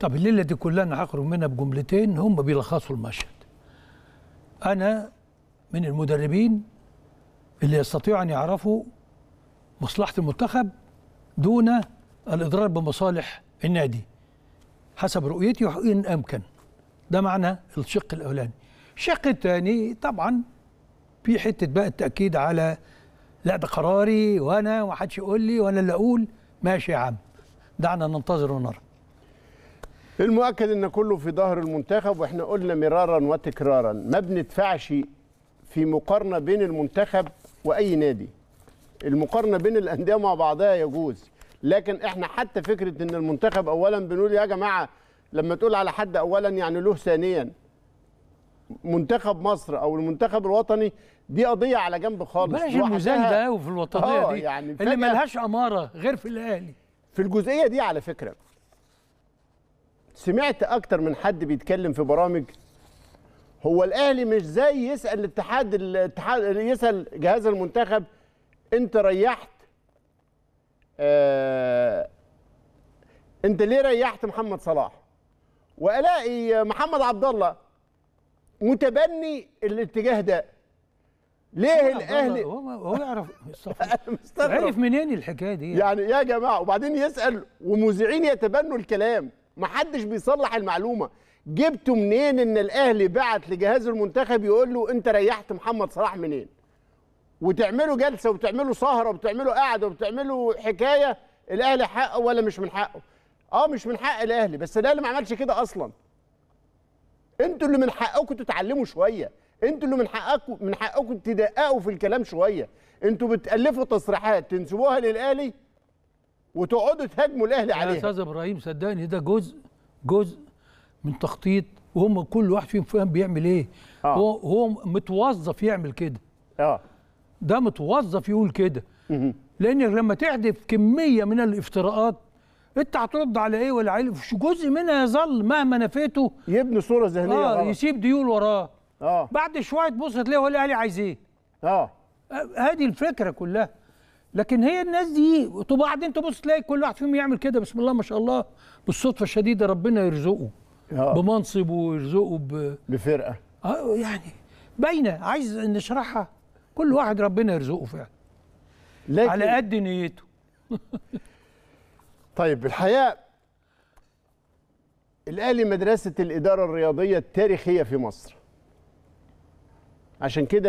طب الليله دي كلها انا هخرج منها بجملتين هم بيلخصوا المشهد انا من المدربين اللي يستطيعوا ان يعرفوا مصلحه المنتخب دون الاضرار بمصالح النادي حسب رؤيتي وان امكن ده معنى الشق الاولاني الشق الثاني طبعا في حته بقى التاكيد على لا ده قراري وانا ومحدش يقول لي وانا اللي اقول ماشي يا عم دعنا ننتظر ونرى المؤكد ان كله في ظهر المنتخب واحنا قلنا مرارا وتكرارا ما بندفعش في مقارنه بين المنتخب واي نادي المقارنه بين الانديه مع بعضها يجوز لكن احنا حتى فكره ان المنتخب اولا بنقول يا جماعه لما تقول على حد اولا يعني له ثانيا منتخب مصر او المنتخب الوطني دي قضيه على جنب خالص بلاش ده قوي في الوطنيه آه دي يعني اللي ملهاش اماره غير في الاهلي في الجزئيه دي على فكره سمعت اكتر من حد بيتكلم في برامج هو الاهلي مش زي يسال الاتحاد الاتحاد يسال جهاز المنتخب انت ريحت آه انت ليه ريحت محمد صلاح والاقي محمد عبد الله متبني الاتجاه ده ليه الاهلي هو يعرف عارف منين الحكايه دي يعني يا جماعه وبعدين يسال ومذيعين يتبنوا الكلام ما حدش بيصلح المعلومه جبتوا منين ان الاهلي بعت لجهاز المنتخب يقول له انت ريحت محمد صلاح منين وتعملوا جلسه وتعملوا سهره وبتعملوا قعده وبتعملوا حكايه الاهلي حقه ولا مش من حقه اه مش من حق الاهلي بس الاهلي ما عملش كده اصلا انتوا اللي من حقكم تتعلموا شويه انتوا اللي من حقكم من حقكم تدققوا في الكلام شويه انتوا بتالفوا تصريحات تنسبوها للاهلي وتقعدوا تهاجموا الاهلي عليها يا استاذ ابراهيم صدقني ده جزء جزء من تخطيط وهم كل واحد فيهم فاهم بيعمل ايه آه. هو هو متوظف يعمل كده اه ده متوظف يقول كده لان لما تحدف كميه من الافتراءات انت هترد على ايه ولا عليه جزء منها يظل مهما نفيته يبني صوره ذهنيه اه غلط. يسيب ديول وراه اه بعد شويه تبص تلاقي هو الاهلي عايز ايه اه, آه، هذه الفكره كلها لكن هي الناس دي وبعدين تبص تلاقي كل واحد فيهم يعمل كده بسم الله ما شاء الله بالصدفه الشديده ربنا يرزقه آه. بمنصب ويرزقه ب... بفرقه اه يعني باينه عايز نشرحها كل واحد ربنا يرزقه فعلا لكن... على قد نيته طيب الحقيقه الاهلي مدرسه الاداره الرياضيه التاريخيه في مصر عشان كده